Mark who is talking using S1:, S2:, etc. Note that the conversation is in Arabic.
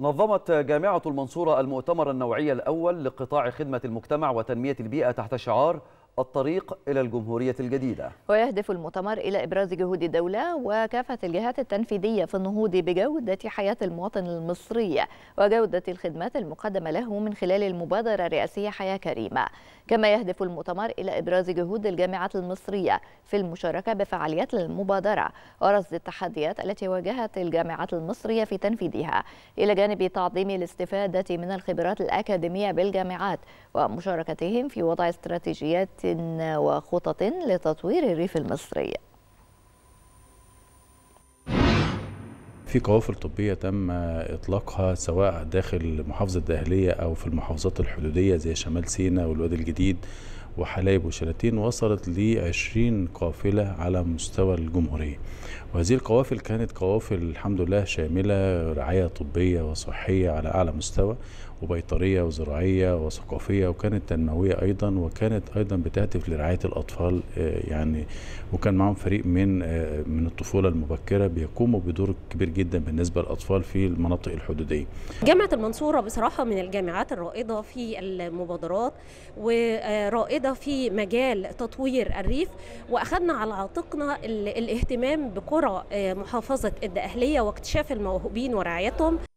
S1: نظمت جامعة المنصورة المؤتمر النوعي الأول لقطاع خدمة المجتمع وتنمية البيئة تحت شعار الطريق إلى الجمهورية الجديدة
S2: ويهدف المؤتمر إلى إبراز جهود الدولة وكافة الجهات التنفيذية في النهوض بجودة حياة المواطن المصري وجودة الخدمات المقدمة له من خلال المبادرة الرئاسية حياة كريمة كما يهدف المؤتمر إلى إبراز جهود الجامعات المصرية في المشاركة بفعاليات المبادرة ورصد التحديات التي واجهت الجامعات المصرية في تنفيذها إلى جانب تعظيم الاستفادة من الخبرات الأكاديمية بالجامعات ومشاركتهم في وضع استراتيجيات وخطط لتطوير الريف المصري
S3: في قوافل طبية تم إطلاقها سواء داخل محافظة الدهلية أو في المحافظات الحدودية زي شمال سيناء والوادي الجديد وحلايب وشلاتين وصلت ل 20 قافلة على مستوى الجمهورية وهذه القوافل كانت قوافل الحمد لله شاملة رعاية طبية وصحية على أعلى مستوى وبيطرية وزراعية وثقافية وكانت تنموية أيضا وكانت أيضا بتهدف لرعاية الأطفال آه، يعني وكان معاهم فريق من آه، من الطفولة المبكرة بيقوموا بدور كبير جدا بالنسبة للأطفال في المناطق الحدودية
S4: جامعة المنصورة بصراحة من الجامعات الرائدة في المبادرات ورائدة في مجال تطوير الريف وأخذنا على عاتقنا الاهتمام بقرى آه، محافظة الدقهلية واكتشاف الموهوبين ورعايتهم